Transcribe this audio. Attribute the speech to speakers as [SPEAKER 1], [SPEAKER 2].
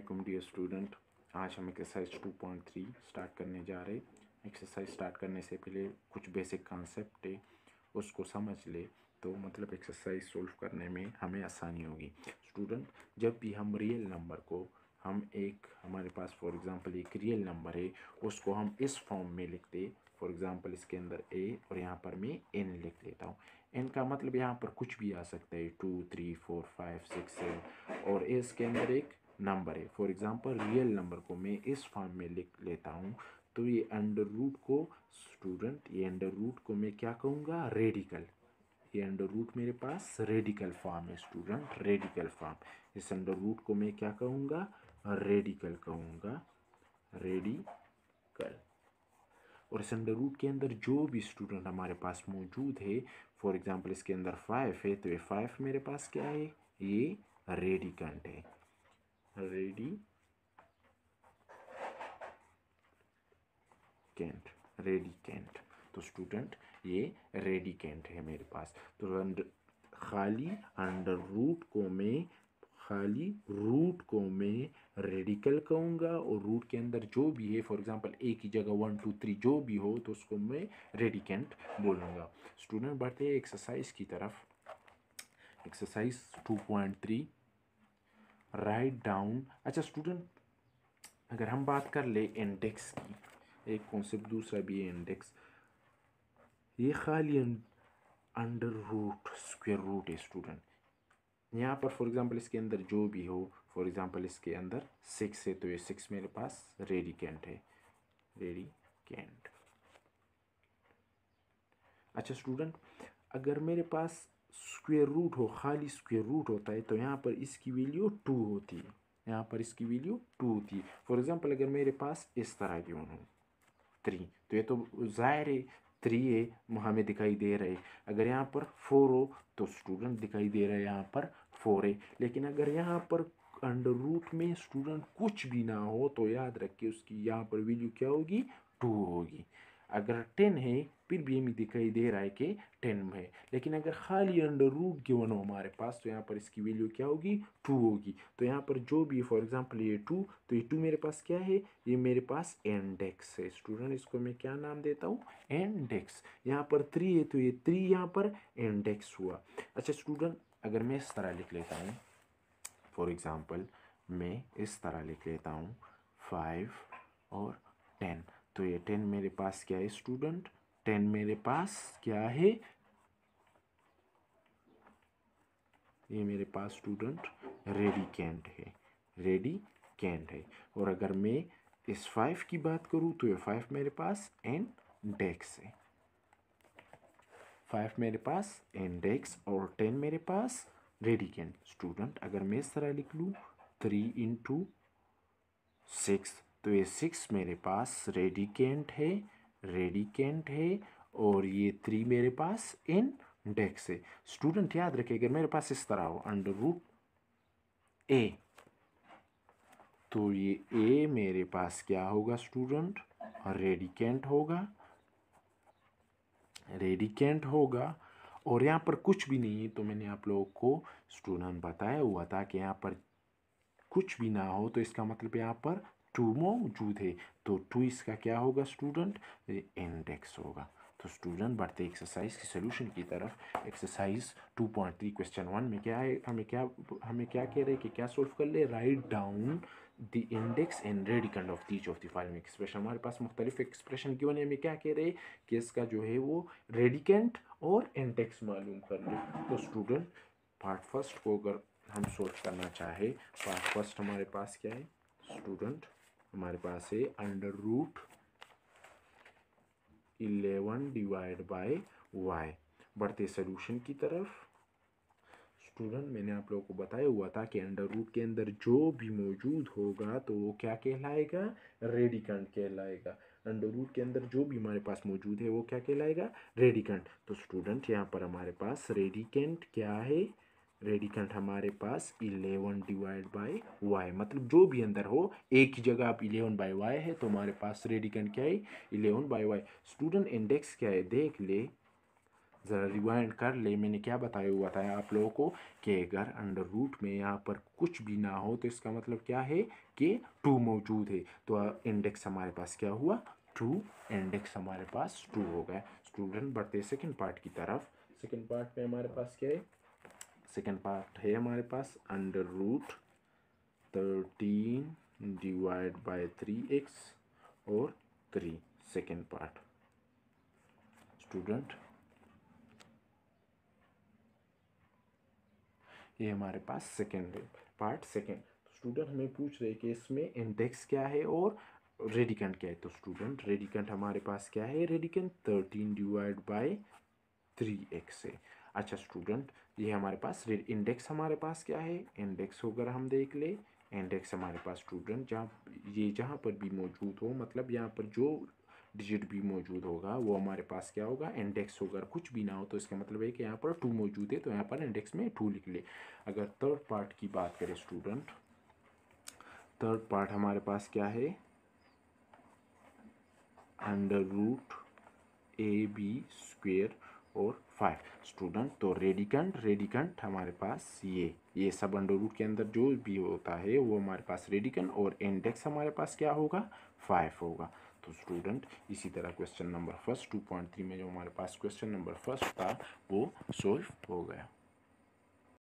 [SPEAKER 1] वालेकुम dear student आज हम एक्सरसाइज 2.3 स्टार्ट करने जा रहे एक्सरसाइज स्टार्ट करने से पहले कुछ बेसिक कॉन्सेप्ट है उसको समझ ले तो मतलब एक्सरसाइज सोल्व करने में हमें आसानी होगी स्टूडेंट जब भी हम रियल नंबर को हम एक हमारे पास फॉर एग्ज़ाम्पल एक रियल नंबर है उसको हम इस फॉर्म में लिखते फॉर एग्ज़ाम्पल इसके अंदर ए और यहाँ पर मैं एन लिख लेता हूँ एन का मतलब यहाँ पर कुछ भी आ सकता है two three four five six seven और ए इसके अंदर एक नंबर है फॉर एग्ज़ाम्पल रियल नंबर को मैं इस फॉर्म में लिख लेता हूँ तो ये अंडर रूट को स्टूडेंट ये अंडर रूट को मैं क्या कहूँगा रेडिकल ये अंडर रूट मेरे पास रेडिकल फॉर्म है स्टूडेंट रेडिकल फॉर्म इस अंडर रूट को मैं क्या कहूँगा रेडिकल कहूँगा रेडिकल और इस अंडर रूट के अंदर जो भी स्टूडेंट हमारे पास मौजूद है फॉर एग्ज़ाम्पल इसके अंदर फाइव है तो ये फाइव मेरे पास क्या है ये रेडिकल है रेडी कैंट रेडी कैंट तो स्टूडेंट ये रेडी कैंट है मेरे पास तो खाली अंडर रूट को मैं खाली रूट को मैं रेडिकल कहूँगा और रूट के अंदर जो भी है फॉर एग्जांपल ए की जगह वन टू थ्री जो भी हो तो उसको मैं रेडिकेंट बोलूँगा स्टूडेंट बढ़ते हैं एक्सरसाइज की तरफ exercise two point three write down अच्छा स्टूडेंट अगर हम बात कर ले इंडेक्स की एक कॉन्सेप्ट दूसरा भी है इंडेक्स ये खाली अंडर रूट स्क्वेयर रूट है स्टूडेंट यहाँ पर फॉर एग्जांपल इसके अंदर जो भी हो फॉर एग्जांपल इसके अंदर सिक्स है तो ये सिक्स मेरे पास रेडी कैंट है रेडी कैंट अच्छा स्टूडेंट अगर मेरे पास स्क्वेयर रूट हो खाली स्क्वेयर रूट होता है तो यहाँ पर इसकी वैल्यू टू होती है यहाँ पर इसकी वैल्यू टू होती है फॉर एग्जाम्पल अगर मेरे पास इस तरह की हो थ्री तो ये तो ज़ाहिर है थ्री ए हमें दिखाई दे रहे अगर यहाँ पर फोर हो तो स्टूडेंट दिखाई दे रहा है यहाँ पर फोर ए लेकिन अगर यहाँ पर अंडर रूट में स्टूडेंट कुछ भी ना हो तो याद रखिए उसकी यहाँ पर वैल्यू क्या होगी टू होगी अगर टेन है फिर भी हमें दिखाई दे रहा है कि टेन में है लेकिन अगर खाली अंडर रूट गिवन हो हमारे पास तो यहाँ पर इसकी वैल्यू क्या होगी टू होगी तो यहाँ पर जो भी फॉर एग्जाम्पल ये टू तो ये टू मेरे पास क्या है ये मेरे पास एंडेक्स है स्टूडेंट इसको मैं क्या नाम देता हूँ एंडेक्स यहाँ पर थ्री है तो ये थ्री यहाँ पर एंडेक्स हुआ अच्छा स्टूडेंट अगर मैं इस तरह लिख लेता हूँ फॉर एग्ज़ाम्पल मैं इस तरह लिख लेता हूँ फाइव और टेन तो ये टेन मेरे पास क्या है स्टूडेंट टेन मेरे पास क्या है ये मेरे पास स्टूडेंट रेडी कैंट है रेडी कैंट है और अगर मैं इस फाइव की बात करूँ तो ये फाइव मेरे पास एन डेक्स है फाइव मेरे पास एन डेक्स और टेन मेरे पास रेडी कैंट स्टूडेंट अगर मैं इस तरह लिख लूँ थ्री इंटू सिक्स तो ये सिक्स मेरे पास रेडी कैंट है रेडिकेंट है और ये थ्री मेरे पास इन डेक्स है स्टूडेंट याद रखे अगर मेरे पास इस तरह हो अंडर रूट ए तो ये ए मेरे पास क्या होगा स्टूडेंट रेडिकेंट होगा रेडिकेंट होगा और यहाँ पर कुछ भी नहीं है तो मैंने आप लोगों को स्टूडेंट बताया हुआ था कि यहाँ पर कुछ भी ना हो तो इसका मतलब यहाँ पर टू मो मौजूद है तो टू इसका क्या होगा स्टूडेंट इंडेक्स होगा तो स्टूडेंट बढ़ते एक्सरसाइज की सोल्यूशन की तरफ एक्सरसाइज 2.3 क्वेश्चन वन में क्या है हमें क्या हमें क्या कह रहे हैं कि क्या सोल्व कर ले write down the index and radical of each of the expression हमारे पास मुख्तलिफ एक्सप्रेशन क्यों नहीं हमें क्या कह रहे हैं कि इसका जो है वो रेडिकेंट और इंडेक्स मालूम कर लो तो स्टूडेंट पार्ट फर्स्ट को अगर हम सोल्व करना चाहें पार्ट फर्स्ट हमारे पास क्या है स्टूडेंट हमारे पास है under root eleven divide by y बढ़ते सोल्यूशन की तरफ स्टूडेंट मैंने आप लोगों को बताया हुआ था कि अंडर रूट के अंदर जो भी मौजूद होगा तो वो क्या कहलाएगा रेडिकंड कहलाएगा अंडर रूट के अंदर जो भी हमारे पास मौजूद है वो क्या कहलाएगा रेडिकंड तो स्टूडेंट यहाँ पर हमारे पास रेडिकेंट क्या है रेडिकेंट हमारे पास इलेवन डिवाइड बाई वाई मतलब जो भी अंदर हो एक ही जगह आप इलेवन बाई वाई है तो हमारे पास रेडिकेंट क्या है eleven by y student index क्या है देख ले ज़रा रिवाइंड कर ले मैंने क्या बताया हुआ था आप लोगों को कि अगर अंडर रूट में यहाँ पर कुछ भी ना हो तो इसका मतलब क्या है कि टू मौजूद है तो इंडेक्स हमारे पास क्या हुआ टू इंडेक्स हमारे पास टू हो गया स्टूडेंट बढ़ते सेकेंड पार्ट की तरफ सेकेंड पार्ट में हमारे पास क्या है सेकेंड पार्ट है हमारे पास under root thirteen divide by three x और थ्री सेकेंड पार्ट स्टूडेंट ये हमारे पास सेकेंड पार्ट सेकेंड स्टूडेंट हमें पूछ रहे कि इसमें इंडेक्स क्या है और रेडिकेंट क्या है तो स्टूडेंट रेडिकेंट हमारे पास क्या है radicand thirteen divide by three x है अच्छा स्टूडेंट ये हमारे पास इंडेक्स हमारे पास क्या है इंडेक्स होकर हम देख ले इंडेक्स हमारे पास स्टूडेंट जहाँ ये जहाँ पर भी मौजूद हो मतलब यहाँ पर जो डिजिट भी मौजूद होगा वो हमारे पास क्या होगा इंडेक्स होगा कुछ भी ना हो तो इसका मतलब है कि यहाँ पर टू मौजूद है तो यहाँ पर इंडेक्स में टू लिख ले अगर थर्ड पार्ट की बात करें स्टूडेंट थर्ड पार्ट हमारे पास क्या है under root a b square और फाइव स्टूडेंट तो रेडिकेंट रेडिकेंट हमारे पास ये ये सब अंडर के अंदर जो भी होता है वो हमारे पास रेडिकेंट और इंडेक्स हमारे पास क्या होगा फाइव होगा तो स्टूडेंट इसी तरह question number first two point three में जो हमारे पास क्वेश्चन नंबर फर्स्ट था वो सोल्व हो गया